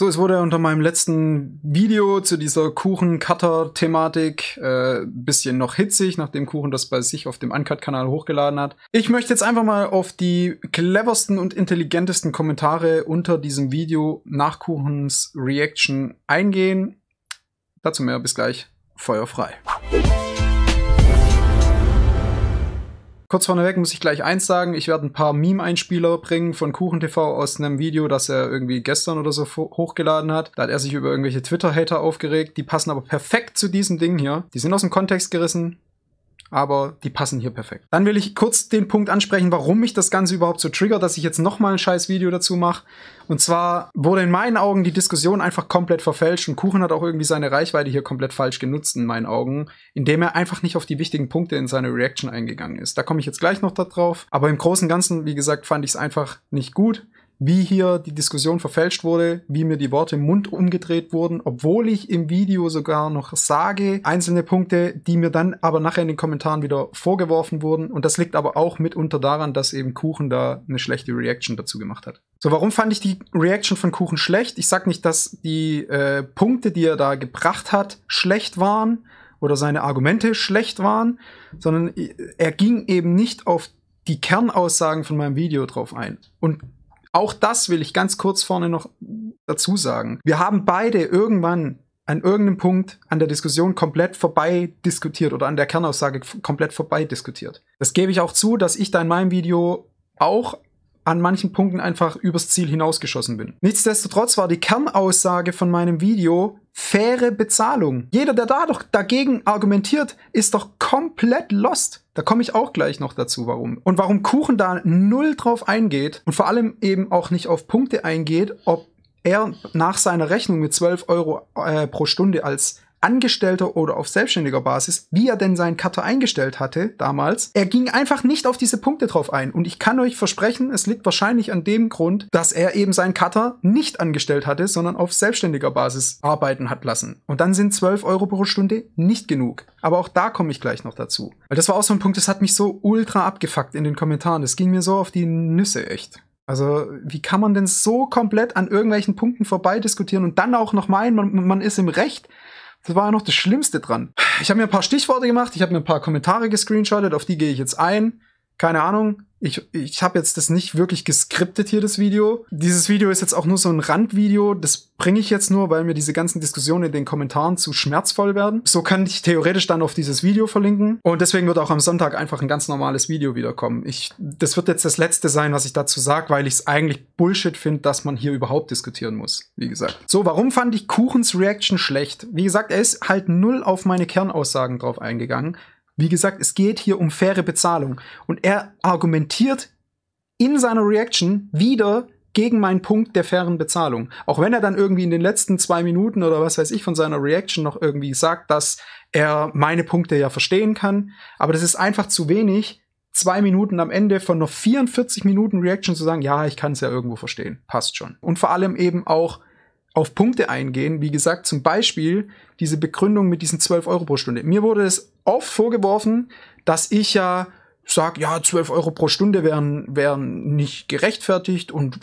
So, es wurde unter meinem letzten Video zu dieser Kuchen-Cutter-Thematik äh, bisschen noch hitzig, nachdem Kuchen das bei sich auf dem Uncut-Kanal hochgeladen hat. Ich möchte jetzt einfach mal auf die cleversten und intelligentesten Kommentare unter diesem Video nach Kuchens Reaction eingehen. Dazu mehr, bis gleich. Feuer frei kurz vorneweg muss ich gleich eins sagen, ich werde ein paar Meme-Einspieler bringen von KuchenTV aus einem Video, das er irgendwie gestern oder so hochgeladen hat. Da hat er sich über irgendwelche Twitter-Hater aufgeregt. Die passen aber perfekt zu diesem Ding hier. Die sind aus dem Kontext gerissen, aber die passen hier perfekt. Dann will ich kurz den Punkt ansprechen, warum mich das Ganze überhaupt so triggert, dass ich jetzt nochmal ein scheiß Video dazu mache. Und zwar wurde in meinen Augen die Diskussion einfach komplett verfälscht und Kuchen hat auch irgendwie seine Reichweite hier komplett falsch genutzt in meinen Augen, indem er einfach nicht auf die wichtigen Punkte in seine Reaction eingegangen ist. Da komme ich jetzt gleich noch drauf. Aber im Großen und Ganzen, wie gesagt, fand ich es einfach nicht gut wie hier die Diskussion verfälscht wurde, wie mir die Worte im Mund umgedreht wurden, obwohl ich im Video sogar noch sage, einzelne Punkte, die mir dann aber nachher in den Kommentaren wieder vorgeworfen wurden. Und das liegt aber auch mitunter daran, dass eben Kuchen da eine schlechte Reaction dazu gemacht hat. So, warum fand ich die Reaction von Kuchen schlecht? Ich sag nicht, dass die äh, Punkte, die er da gebracht hat, schlecht waren oder seine Argumente schlecht waren, sondern äh, er ging eben nicht auf die Kernaussagen von meinem Video drauf ein. Und auch das will ich ganz kurz vorne noch dazu sagen. Wir haben beide irgendwann an irgendeinem Punkt an der Diskussion komplett vorbei diskutiert oder an der Kernaussage komplett vorbei diskutiert. Das gebe ich auch zu, dass ich da in meinem Video auch an manchen Punkten einfach übers Ziel hinausgeschossen bin. Nichtsdestotrotz war die Kernaussage von meinem Video faire Bezahlung. Jeder, der da doch dagegen argumentiert, ist doch komplett lost. Da komme ich auch gleich noch dazu, warum. Und warum Kuchen da null drauf eingeht und vor allem eben auch nicht auf Punkte eingeht, ob er nach seiner Rechnung mit 12 Euro äh, pro Stunde als Angestellter oder auf selbstständiger Basis, wie er denn seinen Cutter eingestellt hatte damals. Er ging einfach nicht auf diese Punkte drauf ein. Und ich kann euch versprechen, es liegt wahrscheinlich an dem Grund, dass er eben seinen Cutter nicht angestellt hatte, sondern auf selbstständiger Basis arbeiten hat lassen. Und dann sind 12 Euro pro Stunde nicht genug. Aber auch da komme ich gleich noch dazu. Weil das war auch so ein Punkt, das hat mich so ultra abgefuckt in den Kommentaren. Das ging mir so auf die Nüsse echt. Also, wie kann man denn so komplett an irgendwelchen Punkten vorbei diskutieren und dann auch noch meinen, man, man ist im Recht? Das war ja noch das Schlimmste dran. Ich habe mir ein paar Stichworte gemacht, ich habe mir ein paar Kommentare gescreenshottet, auf die gehe ich jetzt ein. Keine Ahnung ich, ich habe jetzt das nicht wirklich geskriptet hier, das Video. Dieses Video ist jetzt auch nur so ein Randvideo. Das bringe ich jetzt nur, weil mir diese ganzen Diskussionen in den Kommentaren zu schmerzvoll werden. So kann ich theoretisch dann auf dieses Video verlinken. Und deswegen wird auch am Sonntag einfach ein ganz normales Video wiederkommen. Ich, das wird jetzt das letzte sein, was ich dazu sage, weil ich es eigentlich Bullshit finde, dass man hier überhaupt diskutieren muss. Wie gesagt. So, warum fand ich Kuchens Reaction schlecht? Wie gesagt, er ist halt null auf meine Kernaussagen drauf eingegangen. Wie gesagt, es geht hier um faire Bezahlung. Und er argumentiert in seiner Reaction wieder gegen meinen Punkt der fairen Bezahlung. Auch wenn er dann irgendwie in den letzten zwei Minuten oder was weiß ich von seiner Reaction noch irgendwie sagt, dass er meine Punkte ja verstehen kann. Aber das ist einfach zu wenig, zwei Minuten am Ende von noch 44 Minuten Reaction zu sagen, ja, ich kann es ja irgendwo verstehen. Passt schon. Und vor allem eben auch auf Punkte eingehen. Wie gesagt, zum Beispiel diese Begründung mit diesen 12 Euro pro Stunde. Mir wurde es oft vorgeworfen, dass ich ja sag, ja, 12 Euro pro Stunde wären, wären nicht gerechtfertigt und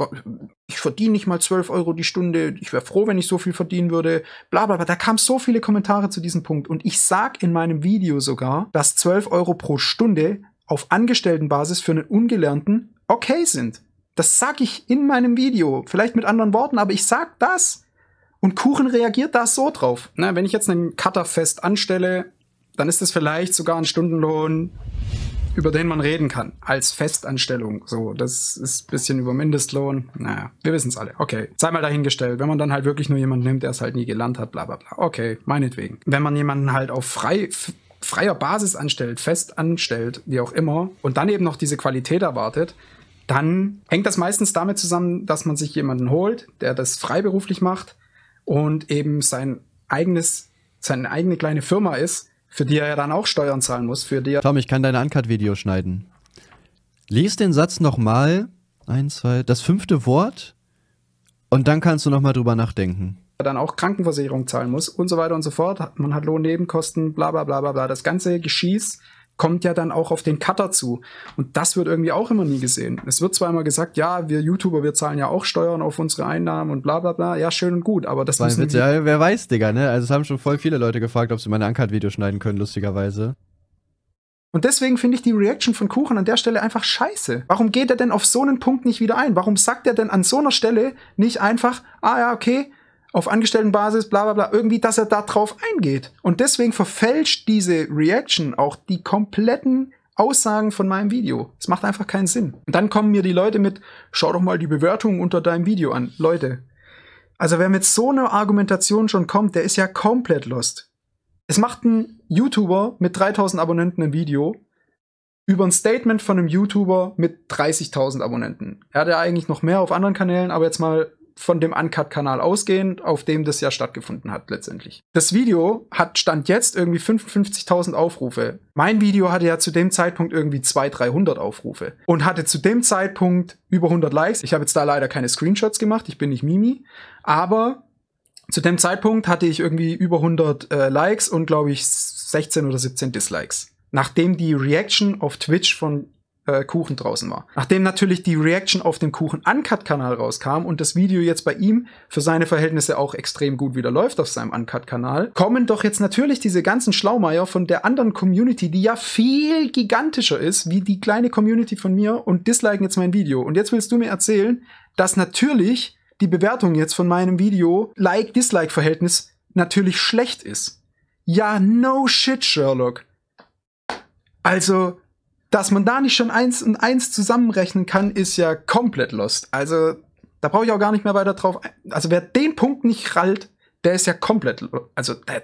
ich verdiene nicht mal 12 Euro die Stunde, ich wäre froh, wenn ich so viel verdienen würde, bla bla bla. Da kamen so viele Kommentare zu diesem Punkt und ich sag in meinem Video sogar, dass 12 Euro pro Stunde auf Angestelltenbasis für einen Ungelernten okay sind. Das sag ich in meinem Video, vielleicht mit anderen Worten, aber ich sag das. Und Kuchen reagiert da so drauf. Na, wenn ich jetzt einen Cutter fest anstelle, dann ist es vielleicht sogar ein Stundenlohn, über den man reden kann, als Festanstellung. So, das ist ein bisschen über Mindestlohn. Naja, wir wissen es alle. Okay, sei mal dahingestellt. Wenn man dann halt wirklich nur jemanden nimmt, der es halt nie gelernt hat, bla bla bla. Okay, meinetwegen. Wenn man jemanden halt auf frei, freier Basis anstellt, fest anstellt, wie auch immer, und dann eben noch diese Qualität erwartet, dann hängt das meistens damit zusammen, dass man sich jemanden holt, der das freiberuflich macht und eben sein eigenes, seine eigene kleine Firma ist, für die er dann auch Steuern zahlen muss, für die Tom, ich kann deine uncut video schneiden. Lies den Satz nochmal, eins, zwei, das fünfte Wort und dann kannst du nochmal drüber nachdenken. Dann auch Krankenversicherung zahlen muss und so weiter und so fort. Man hat Lohnnebenkosten, bla bla bla bla bla. Das ganze Geschieß kommt ja dann auch auf den Cutter zu. Und das wird irgendwie auch immer nie gesehen. Es wird zwar immer gesagt, ja, wir YouTuber, wir zahlen ja auch Steuern auf unsere Einnahmen und bla bla bla. Ja, schön und gut, aber das müssen ja, Wer weiß, Digga, ne? Also es haben schon voll viele Leute gefragt, ob sie meine Uncut-Videos schneiden können, lustigerweise. Und deswegen finde ich die Reaction von Kuchen an der Stelle einfach scheiße. Warum geht er denn auf so einen Punkt nicht wieder ein? Warum sagt er denn an so einer Stelle nicht einfach, ah ja, okay, auf Angestelltenbasis, bla bla bla, irgendwie, dass er da drauf eingeht. Und deswegen verfälscht diese Reaction auch die kompletten Aussagen von meinem Video. Es macht einfach keinen Sinn. Und dann kommen mir die Leute mit, schau doch mal die Bewertungen unter deinem Video an. Leute, also wer mit so einer Argumentation schon kommt, der ist ja komplett lost. Es macht ein YouTuber mit 3000 Abonnenten ein Video über ein Statement von einem YouTuber mit 30.000 Abonnenten. Er hat ja eigentlich noch mehr auf anderen Kanälen, aber jetzt mal von dem Uncut-Kanal ausgehend, auf dem das ja stattgefunden hat letztendlich. Das Video hat Stand jetzt irgendwie 55.000 Aufrufe. Mein Video hatte ja zu dem Zeitpunkt irgendwie 200, 300 Aufrufe und hatte zu dem Zeitpunkt über 100 Likes. Ich habe jetzt da leider keine Screenshots gemacht, ich bin nicht Mimi, aber zu dem Zeitpunkt hatte ich irgendwie über 100 äh, Likes und glaube ich 16 oder 17 Dislikes nachdem die Reaction auf Twitch von äh, Kuchen draußen war. Nachdem natürlich die Reaction auf dem Kuchen Uncut-Kanal rauskam und das Video jetzt bei ihm für seine Verhältnisse auch extrem gut wieder läuft auf seinem Uncut-Kanal, kommen doch jetzt natürlich diese ganzen Schlaumeier von der anderen Community, die ja viel gigantischer ist, wie die kleine Community von mir und disliken jetzt mein Video. Und jetzt willst du mir erzählen, dass natürlich die Bewertung jetzt von meinem Video Like-Dislike-Verhältnis natürlich schlecht ist. Ja, no shit, Sherlock. Also, dass man da nicht schon eins und eins zusammenrechnen kann, ist ja komplett lost. Also da brauche ich auch gar nicht mehr weiter drauf. Also wer den Punkt nicht rallt, der ist ja komplett, also der,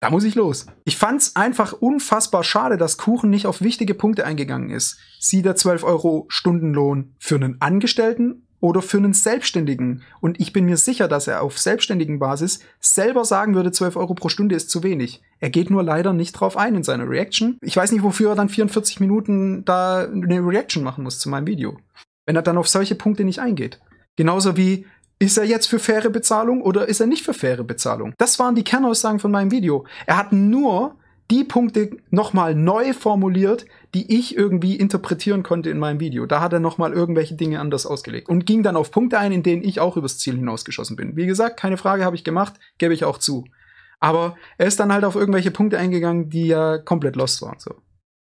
da muss ich los. Ich fand es einfach unfassbar schade, dass Kuchen nicht auf wichtige Punkte eingegangen ist. Sieht der 12 Euro Stundenlohn für einen Angestellten oder für einen Selbstständigen. Und ich bin mir sicher, dass er auf selbstständigen Basis selber sagen würde, 12 Euro pro Stunde ist zu wenig. Er geht nur leider nicht drauf ein in seiner Reaction. Ich weiß nicht, wofür er dann 44 Minuten da eine Reaction machen muss zu meinem Video. Wenn er dann auf solche Punkte nicht eingeht. Genauso wie, ist er jetzt für faire Bezahlung oder ist er nicht für faire Bezahlung? Das waren die Kernaussagen von meinem Video. Er hat nur die Punkte nochmal neu formuliert, die ich irgendwie interpretieren konnte in meinem Video. Da hat er nochmal irgendwelche Dinge anders ausgelegt und ging dann auf Punkte ein, in denen ich auch übers Ziel hinausgeschossen bin. Wie gesagt, keine Frage habe ich gemacht, gebe ich auch zu. Aber er ist dann halt auf irgendwelche Punkte eingegangen, die ja komplett lost waren. So.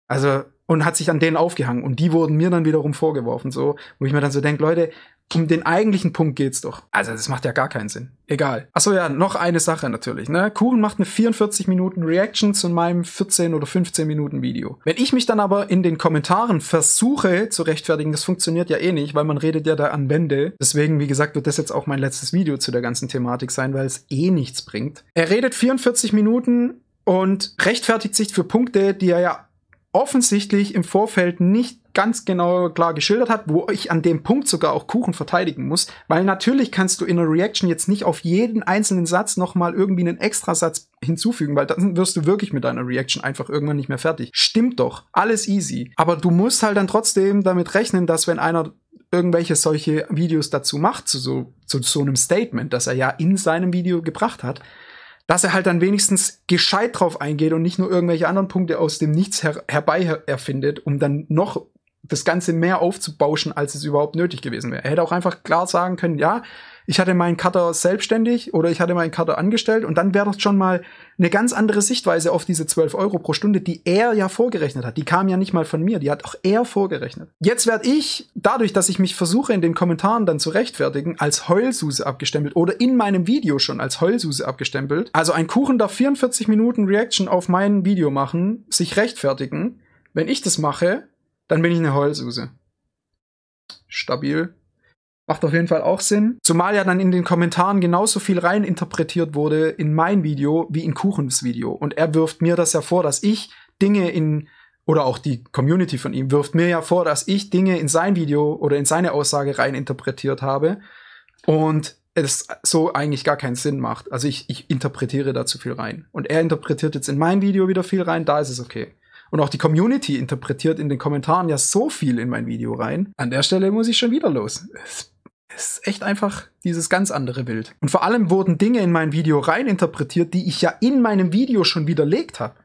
Also und hat sich an denen aufgehangen. Und die wurden mir dann wiederum vorgeworfen, so, wo ich mir dann so denke, Leute, um den eigentlichen Punkt geht's doch. Also, das macht ja gar keinen Sinn. Egal. Achso, ja, noch eine Sache natürlich, ne? Kuchen macht eine 44 Minuten Reaction zu meinem 14 oder 15 Minuten Video. Wenn ich mich dann aber in den Kommentaren versuche zu rechtfertigen, das funktioniert ja eh nicht, weil man redet ja da an Wände. Deswegen, wie gesagt, wird das jetzt auch mein letztes Video zu der ganzen Thematik sein, weil es eh nichts bringt. Er redet 44 Minuten und rechtfertigt sich für Punkte, die er ja offensichtlich im Vorfeld nicht ganz genau klar geschildert hat, wo ich an dem Punkt sogar auch Kuchen verteidigen muss, weil natürlich kannst du in einer Reaction jetzt nicht auf jeden einzelnen Satz nochmal irgendwie einen Extrasatz hinzufügen, weil dann wirst du wirklich mit deiner Reaction einfach irgendwann nicht mehr fertig. Stimmt doch, alles easy. Aber du musst halt dann trotzdem damit rechnen, dass wenn einer irgendwelche solche Videos dazu macht, zu so, zu so einem Statement, das er ja in seinem Video gebracht hat, dass er halt dann wenigstens gescheit drauf eingeht und nicht nur irgendwelche anderen Punkte aus dem Nichts her herbei erfindet, um dann noch das Ganze mehr aufzubauschen, als es überhaupt nötig gewesen wäre. Er hätte auch einfach klar sagen können, ja, ich hatte meinen Cutter selbstständig oder ich hatte meinen Cutter angestellt und dann wäre das schon mal eine ganz andere Sichtweise auf diese 12 Euro pro Stunde, die er ja vorgerechnet hat. Die kam ja nicht mal von mir, die hat auch er vorgerechnet. Jetzt werde ich, dadurch, dass ich mich versuche in den Kommentaren dann zu rechtfertigen, als Heulsuse abgestempelt oder in meinem Video schon als Heulsuse abgestempelt. Also ein Kuchen darf 44 Minuten Reaction auf mein Video machen, sich rechtfertigen. Wenn ich das mache, dann bin ich eine Heulsuse. Stabil. Macht auf jeden Fall auch Sinn. Zumal ja dann in den Kommentaren genauso viel rein interpretiert wurde in mein Video wie in Kuchens Video. Und er wirft mir das ja vor, dass ich Dinge in, oder auch die Community von ihm wirft mir ja vor, dass ich Dinge in sein Video oder in seine Aussage rein interpretiert habe. Und es so eigentlich gar keinen Sinn macht. Also ich, ich interpretiere da zu viel rein. Und er interpretiert jetzt in mein Video wieder viel rein, da ist es okay. Und auch die Community interpretiert in den Kommentaren ja so viel in mein Video rein. An der Stelle muss ich schon wieder los ist echt einfach dieses ganz andere Bild. Und vor allem wurden Dinge in mein Video reininterpretiert, die ich ja in meinem Video schon widerlegt habe.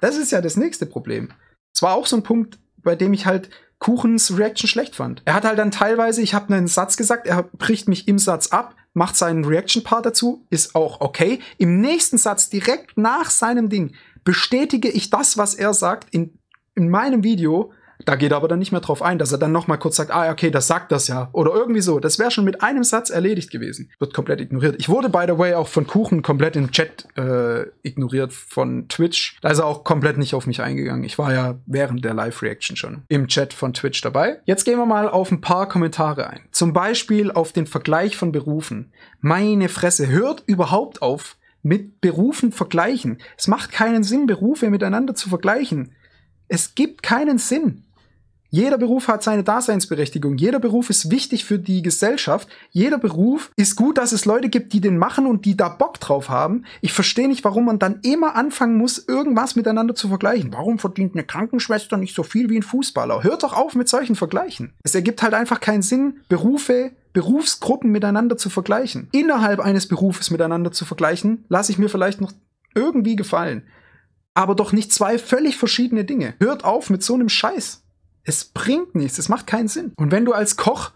Das ist ja das nächste Problem. Es war auch so ein Punkt, bei dem ich halt Kuchens Reaction schlecht fand. Er hat halt dann teilweise, ich habe einen Satz gesagt, er bricht mich im Satz ab, macht seinen Reaction-Part dazu, ist auch okay. Im nächsten Satz, direkt nach seinem Ding, bestätige ich das, was er sagt, in, in meinem Video da geht er aber dann nicht mehr drauf ein, dass er dann nochmal kurz sagt, ah, okay, das sagt das ja. Oder irgendwie so. Das wäre schon mit einem Satz erledigt gewesen. Wird komplett ignoriert. Ich wurde, by the way, auch von Kuchen komplett im Chat äh, ignoriert von Twitch. Da ist er auch komplett nicht auf mich eingegangen. Ich war ja während der Live-Reaction schon im Chat von Twitch dabei. Jetzt gehen wir mal auf ein paar Kommentare ein. Zum Beispiel auf den Vergleich von Berufen. Meine Fresse, hört überhaupt auf mit Berufen vergleichen. Es macht keinen Sinn, Berufe miteinander zu vergleichen. Es gibt keinen Sinn. Jeder Beruf hat seine Daseinsberechtigung. Jeder Beruf ist wichtig für die Gesellschaft. Jeder Beruf ist gut, dass es Leute gibt, die den machen und die da Bock drauf haben. Ich verstehe nicht, warum man dann immer anfangen muss, irgendwas miteinander zu vergleichen. Warum verdient eine Krankenschwester nicht so viel wie ein Fußballer? Hört doch auf mit solchen Vergleichen. Es ergibt halt einfach keinen Sinn, Berufe Berufsgruppen miteinander zu vergleichen. Innerhalb eines Berufes miteinander zu vergleichen, lasse ich mir vielleicht noch irgendwie gefallen. Aber doch nicht zwei völlig verschiedene Dinge. Hört auf mit so einem Scheiß. Es bringt nichts, es macht keinen Sinn. Und wenn du als Koch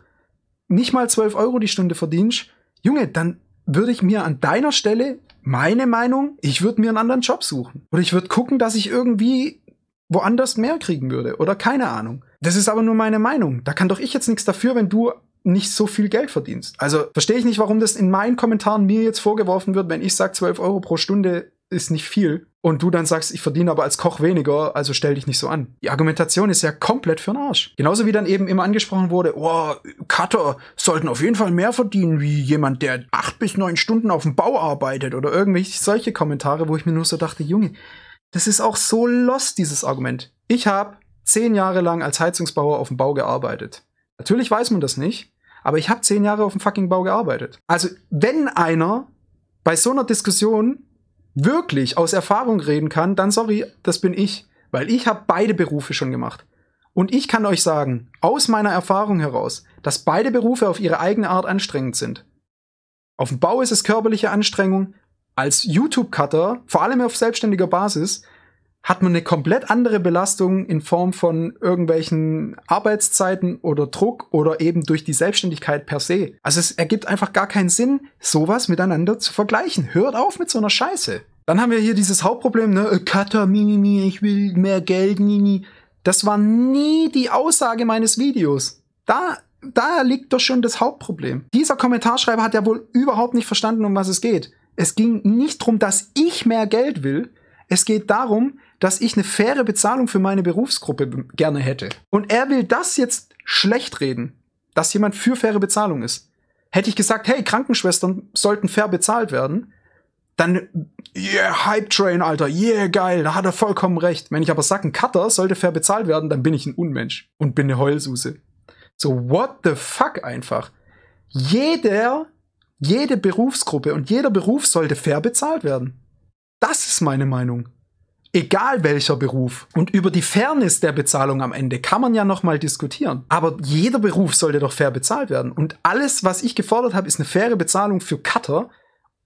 nicht mal 12 Euro die Stunde verdienst, Junge, dann würde ich mir an deiner Stelle meine Meinung, ich würde mir einen anderen Job suchen. Oder ich würde gucken, dass ich irgendwie woanders mehr kriegen würde. Oder keine Ahnung. Das ist aber nur meine Meinung. Da kann doch ich jetzt nichts dafür, wenn du nicht so viel Geld verdienst. Also verstehe ich nicht, warum das in meinen Kommentaren mir jetzt vorgeworfen wird, wenn ich sage, 12 Euro pro Stunde ist nicht viel und du dann sagst, ich verdiene aber als Koch weniger, also stell dich nicht so an. Die Argumentation ist ja komplett für den Arsch. Genauso wie dann eben immer angesprochen wurde, oh, Cutter sollten auf jeden Fall mehr verdienen wie jemand, der acht bis neun Stunden auf dem Bau arbeitet oder irgendwelche solche Kommentare, wo ich mir nur so dachte, Junge, das ist auch so lost, dieses Argument. Ich habe zehn Jahre lang als Heizungsbauer auf dem Bau gearbeitet. Natürlich weiß man das nicht, aber ich habe zehn Jahre auf dem fucking Bau gearbeitet. Also wenn einer bei so einer Diskussion wirklich aus Erfahrung reden kann, dann sorry, das bin ich. Weil ich habe beide Berufe schon gemacht. Und ich kann euch sagen, aus meiner Erfahrung heraus, dass beide Berufe auf ihre eigene Art anstrengend sind. Auf dem Bau ist es körperliche Anstrengung, als YouTube-Cutter, vor allem auf selbstständiger Basis, hat man eine komplett andere Belastung in Form von irgendwelchen Arbeitszeiten oder Druck oder eben durch die Selbstständigkeit per se. Also es ergibt einfach gar keinen Sinn, sowas miteinander zu vergleichen. Hört auf mit so einer Scheiße. Dann haben wir hier dieses Hauptproblem, ne? Äh, Cutter, mimimi, ich will mehr Geld, mimi. Das war nie die Aussage meines Videos. Da, da liegt doch schon das Hauptproblem. Dieser Kommentarschreiber hat ja wohl überhaupt nicht verstanden, um was es geht. Es ging nicht darum, dass ich mehr Geld will, es geht darum, dass ich eine faire Bezahlung für meine Berufsgruppe gerne hätte. Und er will das jetzt schlecht reden, dass jemand für faire Bezahlung ist. Hätte ich gesagt, hey, Krankenschwestern sollten fair bezahlt werden, dann, yeah, Hype Train, Alter, yeah, geil, da hat er vollkommen recht. Wenn ich aber sage, ein Cutter sollte fair bezahlt werden, dann bin ich ein Unmensch und bin eine Heulsuse. So, what the fuck einfach. Jeder, jede Berufsgruppe und jeder Beruf sollte fair bezahlt werden. Das ist meine Meinung. Egal welcher Beruf. Und über die Fairness der Bezahlung am Ende kann man ja nochmal diskutieren. Aber jeder Beruf sollte doch fair bezahlt werden. Und alles, was ich gefordert habe, ist eine faire Bezahlung für Cutter.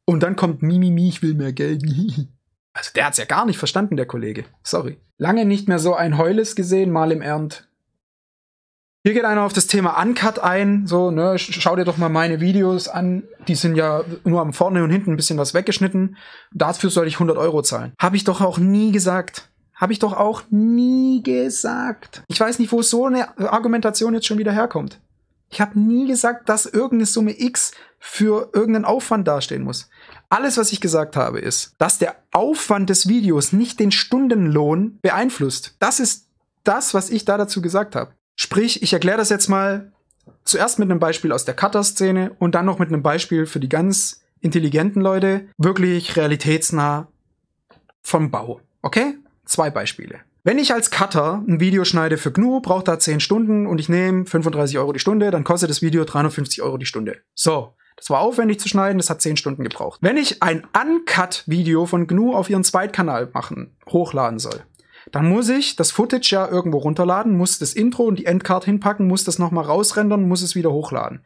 Und dann kommt Mimimi, ich will mehr Geld. Also der hat es ja gar nicht verstanden, der Kollege. Sorry. Lange nicht mehr so ein Heules gesehen, mal im Ernst. Hier geht einer auf das Thema Uncut ein. So, ne, schau dir doch mal meine Videos an. Die sind ja nur am vorne und hinten ein bisschen was weggeschnitten. Dafür soll ich 100 Euro zahlen. Habe ich doch auch nie gesagt. Habe ich doch auch nie gesagt. Ich weiß nicht, wo so eine Argumentation jetzt schon wieder herkommt. Ich habe nie gesagt, dass irgendeine Summe X für irgendeinen Aufwand dastehen muss. Alles, was ich gesagt habe, ist, dass der Aufwand des Videos nicht den Stundenlohn beeinflusst. Das ist das, was ich da dazu gesagt habe. Sprich, ich erkläre das jetzt mal zuerst mit einem Beispiel aus der Cutter-Szene und dann noch mit einem Beispiel für die ganz intelligenten Leute, wirklich realitätsnah vom Bau. Okay? Zwei Beispiele. Wenn ich als Cutter ein Video schneide für GNU, braucht da 10 Stunden und ich nehme 35 Euro die Stunde, dann kostet das Video 350 Euro die Stunde. So, das war aufwendig zu schneiden, das hat 10 Stunden gebraucht. Wenn ich ein Uncut-Video von GNU auf ihren Zweitkanal machen, hochladen soll, dann muss ich das Footage ja irgendwo runterladen, muss das Intro und die Endcard hinpacken, muss das nochmal rausrendern, muss es wieder hochladen.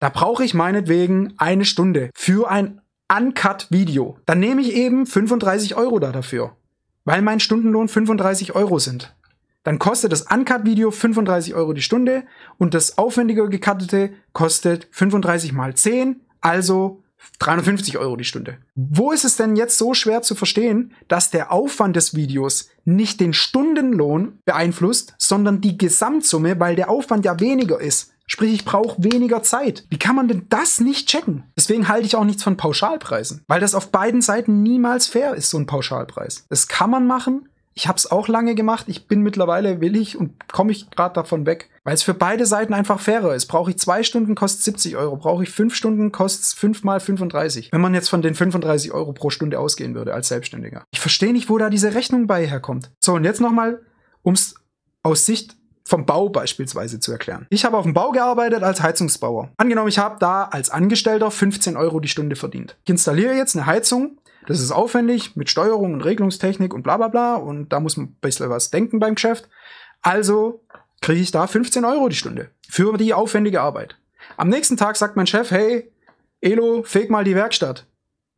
Da brauche ich meinetwegen eine Stunde für ein Uncut-Video. Dann nehme ich eben 35 Euro da dafür, weil mein Stundenlohn 35 Euro sind. Dann kostet das Uncut-Video 35 Euro die Stunde und das aufwendiger gekattete kostet 35 mal 10, also 350 Euro die Stunde. Wo ist es denn jetzt so schwer zu verstehen, dass der Aufwand des Videos nicht den Stundenlohn beeinflusst, sondern die Gesamtsumme, weil der Aufwand ja weniger ist? Sprich, ich brauche weniger Zeit. Wie kann man denn das nicht checken? Deswegen halte ich auch nichts von Pauschalpreisen, weil das auf beiden Seiten niemals fair ist, so ein Pauschalpreis. Das kann man machen, ich habe es auch lange gemacht. Ich bin mittlerweile willig und komme ich gerade davon weg, weil es für beide Seiten einfach fairer ist. Brauche ich zwei Stunden, kostet 70 Euro. Brauche ich fünf Stunden, kostet fünf mal 35. Wenn man jetzt von den 35 Euro pro Stunde ausgehen würde als Selbstständiger. Ich verstehe nicht, wo da diese Rechnung bei herkommt. So, und jetzt nochmal, um es aus Sicht vom Bau beispielsweise zu erklären. Ich habe auf dem Bau gearbeitet als Heizungsbauer. Angenommen, ich habe da als Angestellter 15 Euro die Stunde verdient. Ich installiere jetzt eine Heizung das ist aufwendig mit Steuerung und Regelungstechnik und bla bla bla und da muss man ein bisschen was denken beim Geschäft. Also kriege ich da 15 Euro die Stunde für die aufwendige Arbeit. Am nächsten Tag sagt mein Chef, hey, Elo, feg mal die Werkstatt.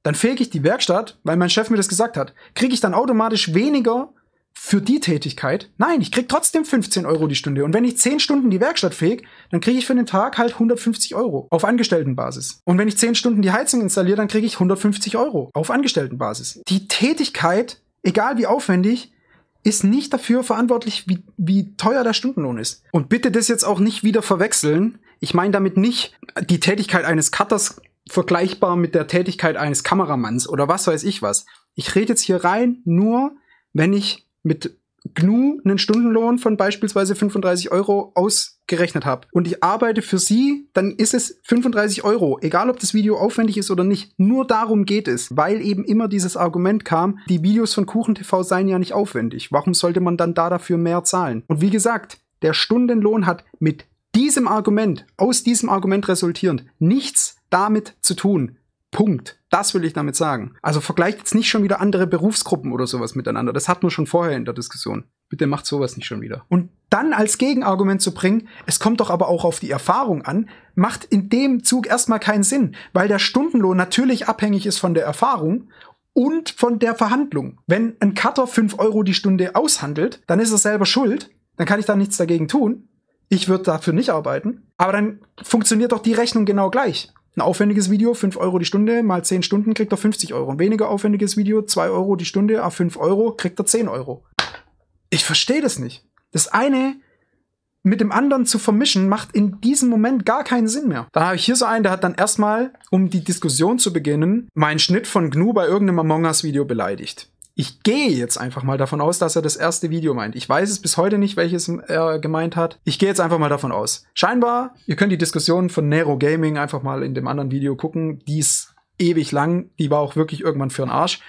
Dann fege ich die Werkstatt, weil mein Chef mir das gesagt hat. Kriege ich dann automatisch weniger für die Tätigkeit. Nein, ich krieg trotzdem 15 Euro die Stunde. Und wenn ich 10 Stunden die Werkstatt fege, dann kriege ich für den Tag halt 150 Euro auf Angestelltenbasis. Und wenn ich 10 Stunden die Heizung installiere, dann kriege ich 150 Euro auf Angestelltenbasis. Die Tätigkeit, egal wie aufwendig, ist nicht dafür verantwortlich, wie, wie teuer der Stundenlohn ist. Und bitte das jetzt auch nicht wieder verwechseln. Ich meine damit nicht die Tätigkeit eines Cutters vergleichbar mit der Tätigkeit eines Kameramanns oder was weiß ich was. Ich rede jetzt hier rein nur, wenn ich mit GNU einen Stundenlohn von beispielsweise 35 Euro ausgerechnet habe und ich arbeite für sie, dann ist es 35 Euro, egal ob das Video aufwendig ist oder nicht. Nur darum geht es, weil eben immer dieses Argument kam, die Videos von KuchenTV seien ja nicht aufwendig. Warum sollte man dann da dafür mehr zahlen? Und wie gesagt, der Stundenlohn hat mit diesem Argument, aus diesem Argument resultierend, nichts damit zu tun, Punkt. Das will ich damit sagen. Also vergleicht jetzt nicht schon wieder andere Berufsgruppen oder sowas miteinander. Das hatten wir schon vorher in der Diskussion. Bitte macht sowas nicht schon wieder. Und dann als Gegenargument zu bringen, es kommt doch aber auch auf die Erfahrung an, macht in dem Zug erstmal keinen Sinn, weil der Stundenlohn natürlich abhängig ist von der Erfahrung und von der Verhandlung. Wenn ein Cutter fünf Euro die Stunde aushandelt, dann ist er selber schuld, dann kann ich da nichts dagegen tun. Ich würde dafür nicht arbeiten. Aber dann funktioniert doch die Rechnung genau gleich. Ein aufwendiges Video, 5 Euro die Stunde, mal 10 Stunden kriegt er 50 Euro. Ein weniger aufwendiges Video, 2 Euro die Stunde, a 5 Euro kriegt er 10 Euro. Ich verstehe das nicht. Das eine mit dem anderen zu vermischen, macht in diesem Moment gar keinen Sinn mehr. Da habe ich hier so einen, der hat dann erstmal, um die Diskussion zu beginnen, meinen Schnitt von GNU bei irgendeinem Among Us Video beleidigt. Ich gehe jetzt einfach mal davon aus, dass er das erste Video meint. Ich weiß es bis heute nicht, welches er äh, gemeint hat. Ich gehe jetzt einfach mal davon aus. Scheinbar, ihr könnt die Diskussion von Nero Gaming einfach mal in dem anderen Video gucken. Die ist ewig lang. Die war auch wirklich irgendwann für den Arsch.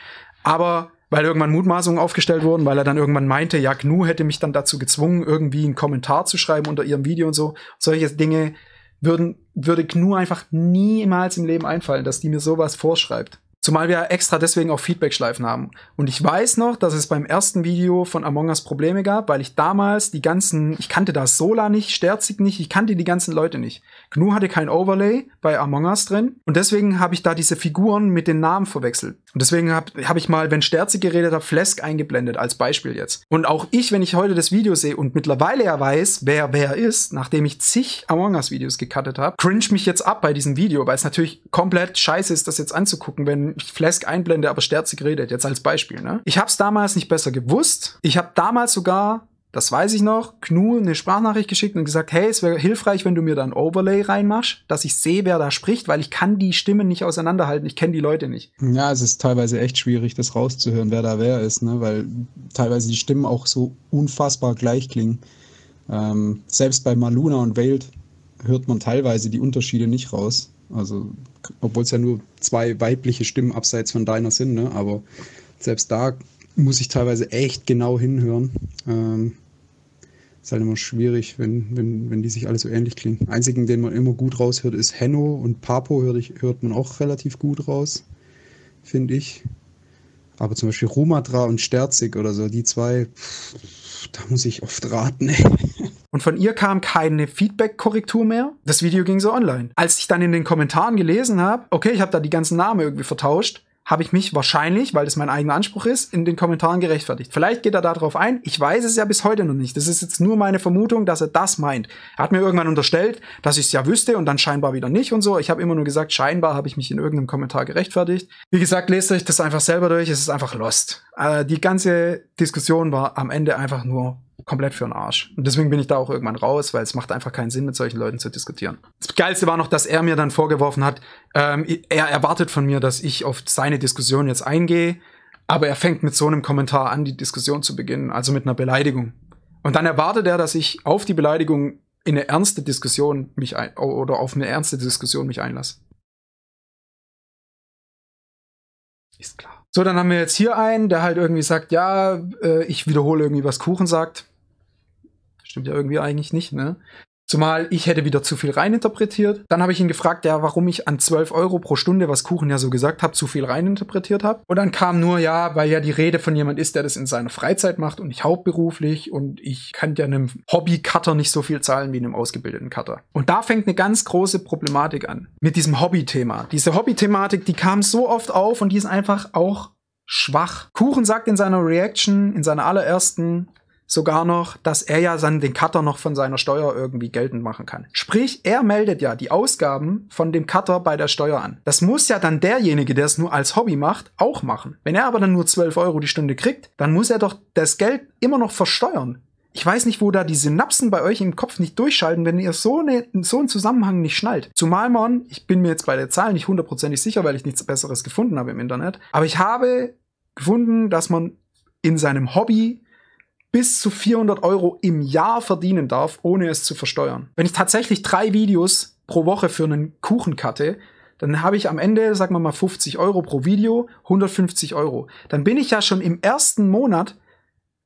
Aber weil irgendwann Mutmaßungen aufgestellt wurden, weil er dann irgendwann meinte, ja, Gnu hätte mich dann dazu gezwungen, irgendwie einen Kommentar zu schreiben unter ihrem Video und so. Solche Dinge würden, würde Gnu einfach niemals im Leben einfallen, dass die mir sowas vorschreibt. Zumal wir extra deswegen auch Feedback-Schleifen haben. Und ich weiß noch, dass es beim ersten Video von Among Us Probleme gab, weil ich damals die ganzen, ich kannte da Sola nicht, Sterzig nicht, ich kannte die ganzen Leute nicht. GNU hatte kein Overlay bei Among Us drin und deswegen habe ich da diese Figuren mit den Namen verwechselt. Und deswegen habe hab ich mal, wenn Sterzig geredet hat, Flesk eingeblendet, als Beispiel jetzt. Und auch ich, wenn ich heute das Video sehe und mittlerweile ja weiß, wer wer ist, nachdem ich zig Among Us Videos gecuttet habe, cringe mich jetzt ab bei diesem Video, weil es natürlich komplett scheiße ist, das jetzt anzugucken, wenn Flask einblende, aber Sterzig redet, jetzt als Beispiel. Ne? Ich habe es damals nicht besser gewusst. Ich habe damals sogar das weiß ich noch, Knu eine Sprachnachricht geschickt und gesagt, hey, es wäre hilfreich, wenn du mir da ein Overlay reinmachst, dass ich sehe, wer da spricht, weil ich kann die Stimmen nicht auseinanderhalten, ich kenne die Leute nicht. Ja, es ist teilweise echt schwierig, das rauszuhören, wer da wer ist, ne? weil teilweise die Stimmen auch so unfassbar gleich klingen. Ähm, selbst bei Maluna und Welt hört man teilweise die Unterschiede nicht raus. Also, obwohl es ja nur zwei weibliche Stimmen abseits von deiner sind, ne? aber selbst da muss ich teilweise echt genau hinhören. Ähm, ist halt immer schwierig, wenn, wenn, wenn die sich alle so ähnlich klingen. Einzigen, den man immer gut raushört, ist Henno und Papo hört, ich, hört man auch relativ gut raus, finde ich. Aber zum Beispiel Rumatra und Sterzig oder so, die zwei, pff, da muss ich oft raten. Ey. Und von ihr kam keine Feedback-Korrektur mehr. Das Video ging so online. Als ich dann in den Kommentaren gelesen habe, okay, ich habe da die ganzen Namen irgendwie vertauscht, habe ich mich wahrscheinlich, weil das mein eigener Anspruch ist, in den Kommentaren gerechtfertigt. Vielleicht geht er darauf ein. Ich weiß es ja bis heute noch nicht. Das ist jetzt nur meine Vermutung, dass er das meint. Er hat mir irgendwann unterstellt, dass ich es ja wüsste und dann scheinbar wieder nicht und so. Ich habe immer nur gesagt, scheinbar habe ich mich in irgendeinem Kommentar gerechtfertigt. Wie gesagt, lest euch das einfach selber durch. Es ist einfach lost. Äh, die ganze Diskussion war am Ende einfach nur komplett für den Arsch. Und deswegen bin ich da auch irgendwann raus, weil es macht einfach keinen Sinn, mit solchen Leuten zu diskutieren. Das Geilste war noch, dass er mir dann vorgeworfen hat, ähm, er erwartet von mir, dass ich auf seine Diskussion jetzt eingehe, aber er fängt mit so einem Kommentar an, die Diskussion zu beginnen, also mit einer Beleidigung. Und dann erwartet er, dass ich auf die Beleidigung in eine ernste Diskussion mich ein oder auf eine ernste Diskussion mich einlasse. Ist klar. So, dann haben wir jetzt hier einen, der halt irgendwie sagt, ja, äh, ich wiederhole irgendwie, was Kuchen sagt stimmt ja irgendwie eigentlich nicht, ne? Zumal ich hätte wieder zu viel reininterpretiert. Dann habe ich ihn gefragt, ja, warum ich an 12 Euro pro Stunde, was Kuchen ja so gesagt hat, zu viel reininterpretiert habe. Und dann kam nur, ja, weil ja die Rede von jemand ist, der das in seiner Freizeit macht und nicht hauptberuflich und ich kann ja einem Hobby-Cutter nicht so viel zahlen wie einem ausgebildeten Cutter. Und da fängt eine ganz große Problematik an. Mit diesem Hobby-Thema. Diese Hobby-Thematik, die kam so oft auf und die ist einfach auch schwach. Kuchen sagt in seiner Reaction, in seiner allerersten, sogar noch, dass er ja dann den Cutter noch von seiner Steuer irgendwie geltend machen kann. Sprich, er meldet ja die Ausgaben von dem Cutter bei der Steuer an. Das muss ja dann derjenige, der es nur als Hobby macht, auch machen. Wenn er aber dann nur 12 Euro die Stunde kriegt, dann muss er doch das Geld immer noch versteuern. Ich weiß nicht, wo da die Synapsen bei euch im Kopf nicht durchschalten, wenn ihr so, ne, so einen Zusammenhang nicht schnallt. Zumal man, ich bin mir jetzt bei der Zahl nicht hundertprozentig sicher, weil ich nichts Besseres gefunden habe im Internet, aber ich habe gefunden, dass man in seinem Hobby bis zu 400 Euro im Jahr verdienen darf, ohne es zu versteuern. Wenn ich tatsächlich drei Videos pro Woche für einen Kuchen cutte, dann habe ich am Ende, sagen wir mal, 50 Euro pro Video, 150 Euro. Dann bin ich ja schon im ersten Monat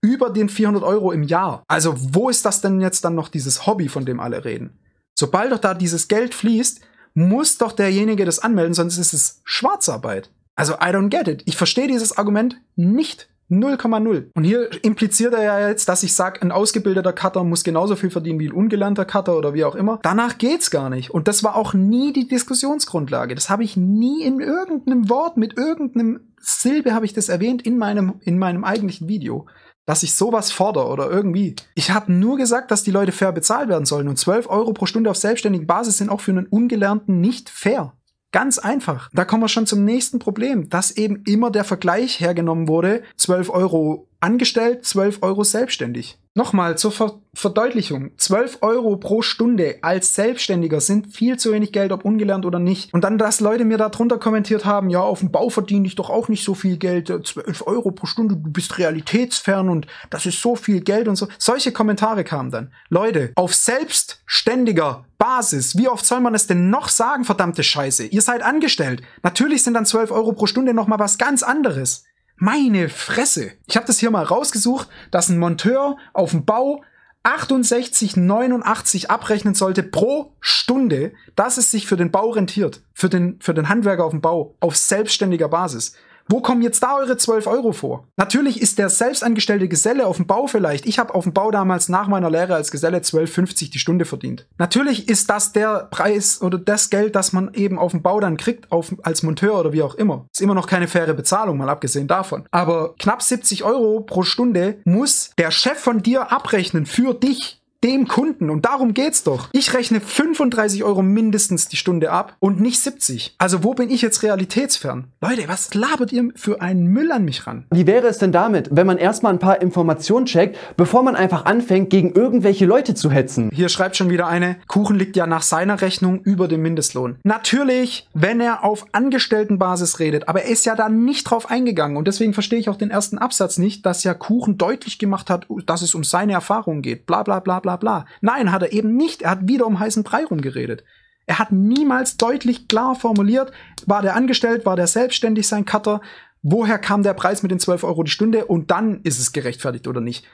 über den 400 Euro im Jahr. Also wo ist das denn jetzt dann noch dieses Hobby, von dem alle reden? Sobald doch da dieses Geld fließt, muss doch derjenige das anmelden, sonst ist es Schwarzarbeit. Also I don't get it. Ich verstehe dieses Argument nicht. 0,0. Und hier impliziert er ja jetzt, dass ich sage, ein ausgebildeter Cutter muss genauso viel verdienen wie ein ungelernter Cutter oder wie auch immer. Danach geht's gar nicht. Und das war auch nie die Diskussionsgrundlage. Das habe ich nie in irgendeinem Wort mit irgendeinem Silbe habe ich das erwähnt in meinem in meinem eigentlichen Video dass ich sowas fordere oder irgendwie. Ich habe nur gesagt, dass die Leute fair bezahlt werden sollen und 12 Euro pro Stunde auf selbstständigen Basis sind auch für einen Ungelernten nicht fair. Ganz einfach. Da kommen wir schon zum nächsten Problem, dass eben immer der Vergleich hergenommen wurde. 12 Euro Angestellt 12 Euro selbstständig. Nochmal zur Ver Verdeutlichung. 12 Euro pro Stunde als Selbstständiger sind viel zu wenig Geld, ob ungelernt oder nicht. Und dann, dass Leute mir da drunter kommentiert haben, ja, auf dem Bau verdiene ich doch auch nicht so viel Geld. 12 äh, Euro pro Stunde, du bist realitätsfern und das ist so viel Geld und so. Solche Kommentare kamen dann. Leute, auf selbstständiger Basis, wie oft soll man es denn noch sagen, verdammte Scheiße? Ihr seid angestellt. Natürlich sind dann 12 Euro pro Stunde nochmal was ganz anderes. Meine Fresse. Ich habe das hier mal rausgesucht, dass ein Monteur auf dem Bau 68,89 abrechnen sollte pro Stunde, dass es sich für den Bau rentiert, für den, für den Handwerker auf dem Bau, auf selbstständiger Basis. Wo kommen jetzt da eure 12 Euro vor? Natürlich ist der selbstangestellte Geselle auf dem Bau vielleicht. Ich habe auf dem Bau damals nach meiner Lehre als Geselle 12,50 die Stunde verdient. Natürlich ist das der Preis oder das Geld, das man eben auf dem Bau dann kriegt, auf, als Monteur oder wie auch immer. Ist immer noch keine faire Bezahlung, mal abgesehen davon. Aber knapp 70 Euro pro Stunde muss der Chef von dir abrechnen für dich dem Kunden. Und darum geht's doch. Ich rechne 35 Euro mindestens die Stunde ab und nicht 70. Also wo bin ich jetzt realitätsfern? Leute, was labert ihr für einen Müll an mich ran? Wie wäre es denn damit, wenn man erstmal ein paar Informationen checkt, bevor man einfach anfängt, gegen irgendwelche Leute zu hetzen? Hier schreibt schon wieder eine, Kuchen liegt ja nach seiner Rechnung über dem Mindestlohn. Natürlich, wenn er auf Angestelltenbasis redet, aber er ist ja da nicht drauf eingegangen. Und deswegen verstehe ich auch den ersten Absatz nicht, dass ja Kuchen deutlich gemacht hat, dass es um seine Erfahrungen geht. Bla bla bla bla bla bla. Nein, hat er eben nicht. Er hat wieder um heißen Brei rumgeredet. Er hat niemals deutlich klar formuliert, war der angestellt, war der selbstständig sein Cutter, woher kam der Preis mit den 12 Euro die Stunde und dann ist es gerechtfertigt oder nicht.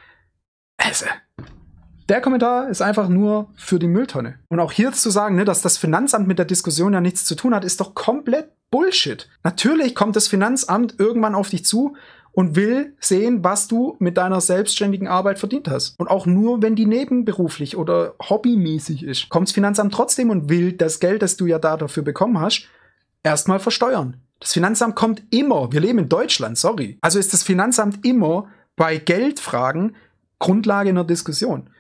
Also, der Kommentar ist einfach nur für die Mülltonne. Und auch hier zu sagen, ne, dass das Finanzamt mit der Diskussion ja nichts zu tun hat, ist doch komplett Bullshit. Natürlich kommt das Finanzamt irgendwann auf dich zu und will sehen, was du mit deiner selbstständigen Arbeit verdient hast. Und auch nur, wenn die nebenberuflich oder hobbymäßig ist, kommt das Finanzamt trotzdem und will das Geld, das du ja da dafür bekommen hast, erstmal versteuern. Das Finanzamt kommt immer, wir leben in Deutschland, sorry. Also ist das Finanzamt immer bei Geldfragen Grundlage einer Diskussion.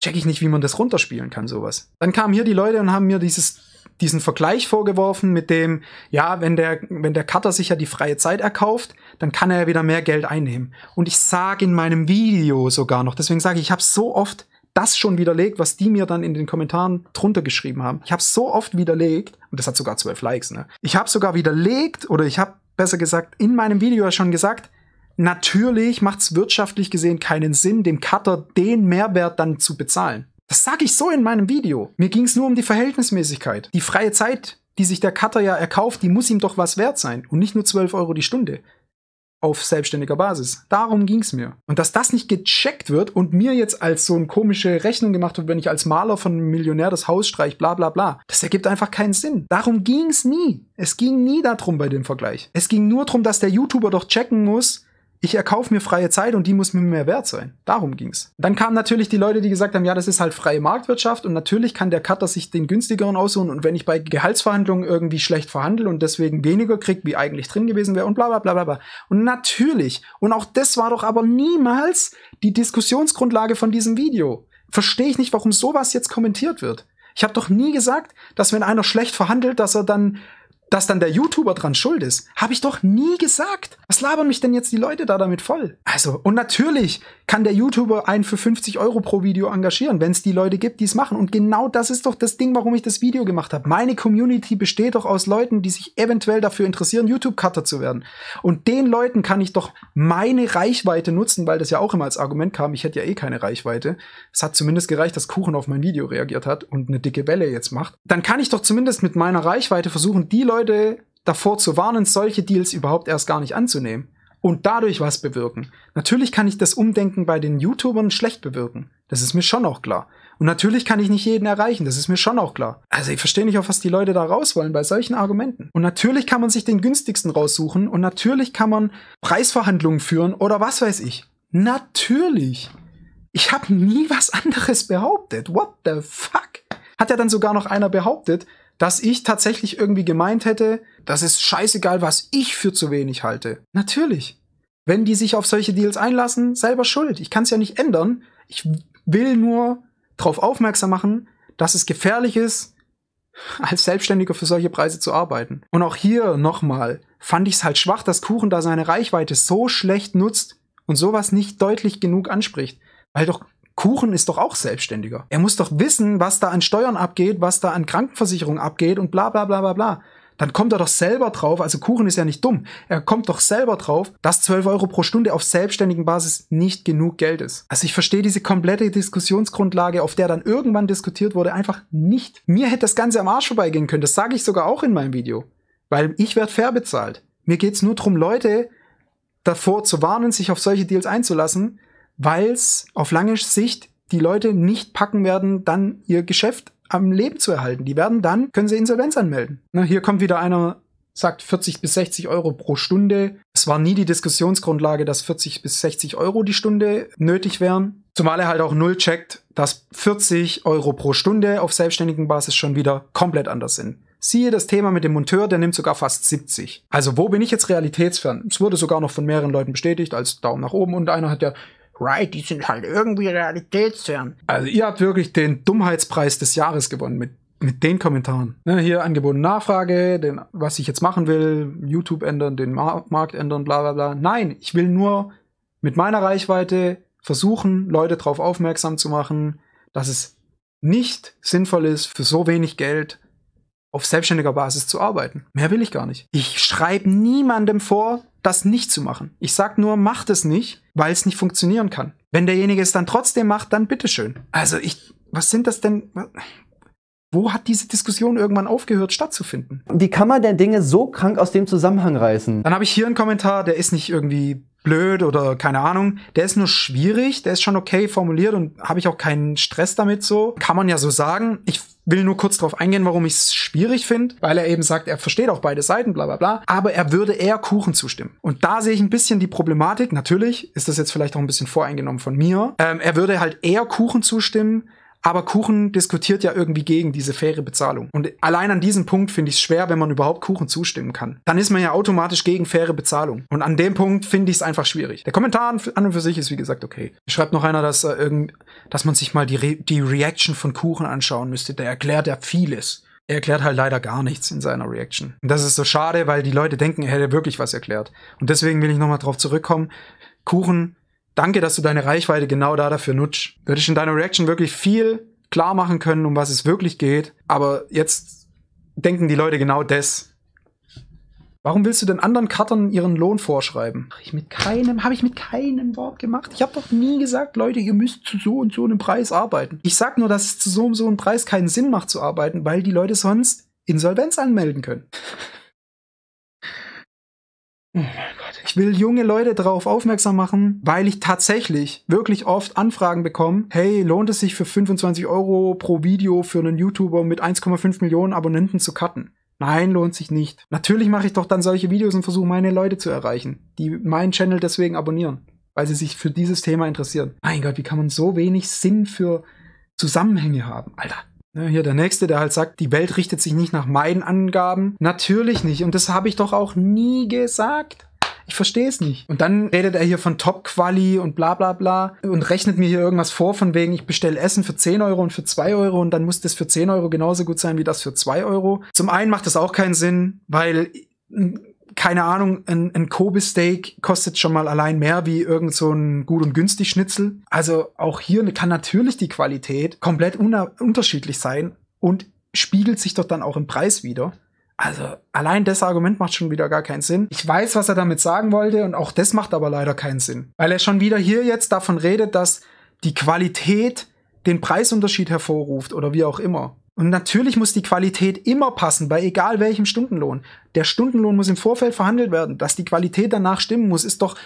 Check ich nicht, wie man das runterspielen kann, sowas. Dann kamen hier die Leute und haben mir dieses diesen Vergleich vorgeworfen mit dem, ja, wenn der, wenn der Cutter sich ja die freie Zeit erkauft, dann kann er ja wieder mehr Geld einnehmen. Und ich sage in meinem Video sogar noch, deswegen sage ich, ich habe so oft das schon widerlegt, was die mir dann in den Kommentaren drunter geschrieben haben. Ich habe so oft widerlegt, und das hat sogar zwölf Likes, ne? Ich habe sogar widerlegt, oder ich habe besser gesagt in meinem Video schon gesagt, natürlich macht es wirtschaftlich gesehen keinen Sinn, dem Cutter den Mehrwert dann zu bezahlen. Das sage ich so in meinem Video. Mir ging es nur um die Verhältnismäßigkeit. Die freie Zeit, die sich der Cutter ja erkauft, die muss ihm doch was wert sein und nicht nur 12 Euro die Stunde auf selbstständiger Basis. Darum ging es mir. Und dass das nicht gecheckt wird und mir jetzt als so eine komische Rechnung gemacht wird, wenn ich als Maler von einem Millionär das Haus streiche, bla bla bla, das ergibt einfach keinen Sinn. Darum ging es nie. Es ging nie darum bei dem Vergleich. Es ging nur darum, dass der YouTuber doch checken muss, ich erkaufe mir freie Zeit und die muss mir mehr wert sein. Darum ging's. Dann kamen natürlich die Leute, die gesagt haben, ja, das ist halt freie Marktwirtschaft und natürlich kann der Cutter sich den günstigeren aussuchen und wenn ich bei Gehaltsverhandlungen irgendwie schlecht verhandle und deswegen weniger kriege, wie eigentlich drin gewesen wäre und bla bla bla bla bla. Und natürlich, und auch das war doch aber niemals die Diskussionsgrundlage von diesem Video. Verstehe ich nicht, warum sowas jetzt kommentiert wird. Ich habe doch nie gesagt, dass wenn einer schlecht verhandelt, dass er dann dass dann der YouTuber dran schuld ist, habe ich doch nie gesagt. Was labern mich denn jetzt die Leute da damit voll? Also, und natürlich kann der YouTuber einen für 50 Euro pro Video engagieren, wenn es die Leute gibt, die es machen. Und genau das ist doch das Ding, warum ich das Video gemacht habe. Meine Community besteht doch aus Leuten, die sich eventuell dafür interessieren, YouTube-Cutter zu werden. Und den Leuten kann ich doch meine Reichweite nutzen, weil das ja auch immer als Argument kam, ich hätte ja eh keine Reichweite. Es hat zumindest gereicht, dass Kuchen auf mein Video reagiert hat und eine dicke Welle jetzt macht. Dann kann ich doch zumindest mit meiner Reichweite versuchen, die Leute Leute davor zu warnen, solche Deals überhaupt erst gar nicht anzunehmen und dadurch was bewirken. Natürlich kann ich das Umdenken bei den YouTubern schlecht bewirken. Das ist mir schon auch klar. Und natürlich kann ich nicht jeden erreichen, das ist mir schon auch klar. Also ich verstehe nicht, auf was die Leute da raus wollen bei solchen Argumenten. Und natürlich kann man sich den günstigsten raussuchen und natürlich kann man Preisverhandlungen führen oder was weiß ich. Natürlich. Ich habe nie was anderes behauptet. What the fuck? Hat ja dann sogar noch einer behauptet, dass ich tatsächlich irgendwie gemeint hätte, das ist scheißegal, was ich für zu wenig halte. Natürlich. Wenn die sich auf solche Deals einlassen, selber schuld. Ich kann es ja nicht ändern. Ich will nur darauf aufmerksam machen, dass es gefährlich ist, als Selbstständiger für solche Preise zu arbeiten. Und auch hier nochmal fand ich es halt schwach, dass Kuchen da seine Reichweite so schlecht nutzt und sowas nicht deutlich genug anspricht. Weil doch Kuchen ist doch auch Selbstständiger. Er muss doch wissen, was da an Steuern abgeht, was da an Krankenversicherung abgeht und bla bla bla bla bla. Dann kommt er doch selber drauf, also Kuchen ist ja nicht dumm, er kommt doch selber drauf, dass 12 Euro pro Stunde auf selbstständigen Basis nicht genug Geld ist. Also ich verstehe diese komplette Diskussionsgrundlage, auf der dann irgendwann diskutiert wurde, einfach nicht. Mir hätte das Ganze am Arsch vorbeigehen können, das sage ich sogar auch in meinem Video, weil ich werde fair bezahlt. Mir geht's nur darum, Leute davor zu warnen, sich auf solche Deals einzulassen, weil es auf lange Sicht die Leute nicht packen werden, dann ihr Geschäft am Leben zu erhalten. Die werden dann, können sie Insolvenz anmelden. Na, hier kommt wieder einer, sagt 40 bis 60 Euro pro Stunde. Es war nie die Diskussionsgrundlage, dass 40 bis 60 Euro die Stunde nötig wären. Zumal er halt auch null checkt, dass 40 Euro pro Stunde auf selbstständigen Basis schon wieder komplett anders sind. Siehe das Thema mit dem Monteur, der nimmt sogar fast 70. Also wo bin ich jetzt realitätsfern? Es wurde sogar noch von mehreren Leuten bestätigt, als Daumen nach oben und einer hat ja, right, die sind halt irgendwie realitätsfern. Also ihr habt wirklich den Dummheitspreis des Jahres gewonnen mit mit den Kommentaren. Ne, hier angebotene Nachfrage, den, was ich jetzt machen will, YouTube ändern, den Mar Markt ändern, bla bla bla. Nein, ich will nur mit meiner Reichweite versuchen, Leute darauf aufmerksam zu machen, dass es nicht sinnvoll ist, für so wenig Geld auf selbstständiger Basis zu arbeiten. Mehr will ich gar nicht. Ich schreibe niemandem vor, das nicht zu machen. Ich sag nur, macht es nicht, weil es nicht funktionieren kann. Wenn derjenige es dann trotzdem macht, dann bitteschön. Also ich, was sind das denn? Wo hat diese Diskussion irgendwann aufgehört stattzufinden? Wie kann man denn Dinge so krank aus dem Zusammenhang reißen? Dann habe ich hier einen Kommentar, der ist nicht irgendwie blöd oder keine Ahnung. Der ist nur schwierig, der ist schon okay formuliert und habe ich auch keinen Stress damit so. Kann man ja so sagen. Ich will nur kurz darauf eingehen, warum ich es schwierig finde, weil er eben sagt, er versteht auch beide Seiten, bla bla bla, aber er würde eher Kuchen zustimmen. Und da sehe ich ein bisschen die Problematik, natürlich ist das jetzt vielleicht auch ein bisschen voreingenommen von mir, ähm, er würde halt eher Kuchen zustimmen, aber Kuchen diskutiert ja irgendwie gegen diese faire Bezahlung. Und allein an diesem Punkt finde ich es schwer, wenn man überhaupt Kuchen zustimmen kann. Dann ist man ja automatisch gegen faire Bezahlung. Und an dem Punkt finde ich es einfach schwierig. Der Kommentar an, und für sich ist, wie gesagt, okay. Schreibt noch einer, dass, äh, irgend, dass man sich mal die, Re die Reaction von Kuchen anschauen müsste. Der erklärt ja vieles er erklärt halt leider gar nichts in seiner Reaction. Und das ist so schade, weil die Leute denken, er hätte wirklich was erklärt. Und deswegen will ich nochmal drauf zurückkommen. Kuchen Danke, dass du deine Reichweite genau da dafür nutzt. Würde ich in deiner Reaction wirklich viel klar machen können, um was es wirklich geht. Aber jetzt denken die Leute genau das. Warum willst du den anderen Cuttern ihren Lohn vorschreiben? Habe ich mit keinem, habe ich mit keinem Wort gemacht. Ich habe doch nie gesagt, Leute, ihr müsst zu so und so einem Preis arbeiten. Ich sag nur, dass es zu so und so einem Preis keinen Sinn macht zu arbeiten, weil die Leute sonst Insolvenz anmelden können. Oh mein Gott. Ich will junge Leute darauf aufmerksam machen, weil ich tatsächlich wirklich oft Anfragen bekomme. Hey, lohnt es sich für 25 Euro pro Video für einen YouTuber mit 1,5 Millionen Abonnenten zu cutten? Nein, lohnt sich nicht. Natürlich mache ich doch dann solche Videos und versuche meine Leute zu erreichen, die meinen Channel deswegen abonnieren, weil sie sich für dieses Thema interessieren. Mein Gott, wie kann man so wenig Sinn für Zusammenhänge haben? Alter, Ne, hier der nächste, der halt sagt, die Welt richtet sich nicht nach meinen Angaben. Natürlich nicht. Und das habe ich doch auch nie gesagt. Ich verstehe es nicht. Und dann redet er hier von Top-Quali und bla bla bla und rechnet mir hier irgendwas vor, von wegen, ich bestelle Essen für 10 Euro und für 2 Euro und dann muss das für 10 Euro genauso gut sein wie das für 2 Euro. Zum einen macht das auch keinen Sinn, weil keine Ahnung, ein, ein Kobe-Steak kostet schon mal allein mehr wie irgend so ein gut und günstig Schnitzel. Also auch hier ne, kann natürlich die Qualität komplett unterschiedlich sein und spiegelt sich doch dann auch im Preis wieder. Also allein das Argument macht schon wieder gar keinen Sinn. Ich weiß, was er damit sagen wollte und auch das macht aber leider keinen Sinn, weil er schon wieder hier jetzt davon redet, dass die Qualität den Preisunterschied hervorruft oder wie auch immer. Und natürlich muss die Qualität immer passen, bei egal welchem Stundenlohn. Der Stundenlohn muss im Vorfeld verhandelt werden. Dass die Qualität danach stimmen muss, ist doch,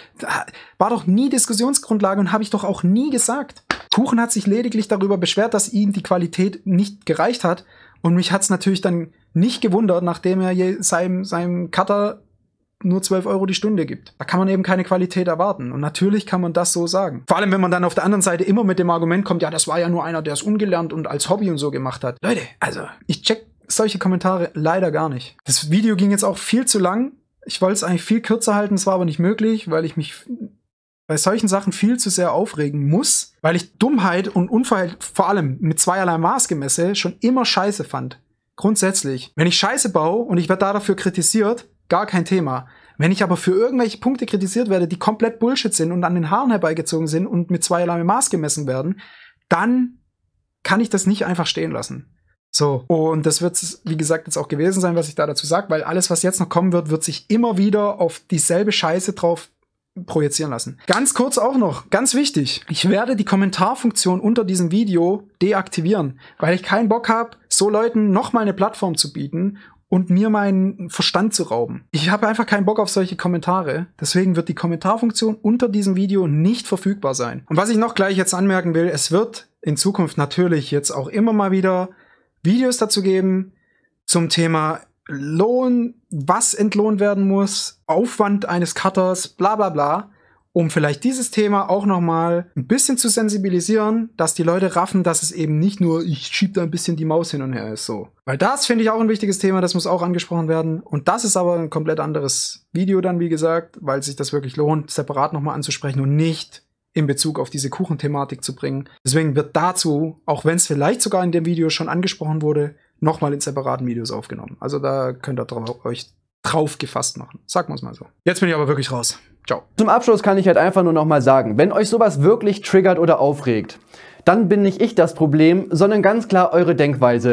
war doch nie Diskussionsgrundlage und habe ich doch auch nie gesagt. Kuchen hat sich lediglich darüber beschwert, dass ihm die Qualität nicht gereicht hat. Und mich hat's natürlich dann nicht gewundert, nachdem er seinem, seinem Cutter nur 12 Euro die Stunde gibt. Da kann man eben keine Qualität erwarten. Und natürlich kann man das so sagen. Vor allem, wenn man dann auf der anderen Seite immer mit dem Argument kommt, ja, das war ja nur einer, der es ungelernt und als Hobby und so gemacht hat. Leute, also ich check solche Kommentare leider gar nicht. Das Video ging jetzt auch viel zu lang. Ich wollte es eigentlich viel kürzer halten, es war aber nicht möglich, weil ich mich bei solchen Sachen viel zu sehr aufregen muss, weil ich Dummheit und Unverhält vor allem mit zweierlei Maß gemesse schon immer scheiße fand. Grundsätzlich. Wenn ich Scheiße baue und ich werde dafür kritisiert, Gar kein Thema. Wenn ich aber für irgendwelche Punkte kritisiert werde, die komplett Bullshit sind und an den Haaren herbeigezogen sind und mit zweierlei Maß gemessen werden, dann kann ich das nicht einfach stehen lassen. So, und das wird, wie gesagt, jetzt auch gewesen sein, was ich da dazu sage, weil alles, was jetzt noch kommen wird, wird sich immer wieder auf dieselbe Scheiße drauf projizieren lassen. Ganz kurz auch noch, ganz wichtig, ich werde die Kommentarfunktion unter diesem Video deaktivieren, weil ich keinen Bock habe, so Leuten nochmal eine Plattform zu bieten und mir meinen Verstand zu rauben. Ich habe einfach keinen Bock auf solche Kommentare. Deswegen wird die Kommentarfunktion unter diesem Video nicht verfügbar sein. Und was ich noch gleich jetzt anmerken will, es wird in Zukunft natürlich jetzt auch immer mal wieder Videos dazu geben zum Thema Lohn, was entlohnt werden muss, Aufwand eines Cutters, bla bla bla um vielleicht dieses Thema auch nochmal ein bisschen zu sensibilisieren, dass die Leute raffen, dass es eben nicht nur, ich schieb da ein bisschen die Maus hin und her ist so. Weil das finde ich auch ein wichtiges Thema, das muss auch angesprochen werden. Und das ist aber ein komplett anderes Video dann, wie gesagt, weil sich das wirklich lohnt, separat nochmal anzusprechen und nicht in Bezug auf diese Kuchenthematik zu bringen. Deswegen wird dazu, auch wenn es vielleicht sogar in dem Video schon angesprochen wurde, nochmal in separaten Videos aufgenommen. Also da könnt ihr euch drauf gefasst machen. Sagen wir es mal so. Jetzt bin ich aber wirklich raus. Ciao. Zum Abschluss kann ich halt einfach nur nochmal sagen, wenn euch sowas wirklich triggert oder aufregt, dann bin nicht ich das Problem, sondern ganz klar eure Denkweise.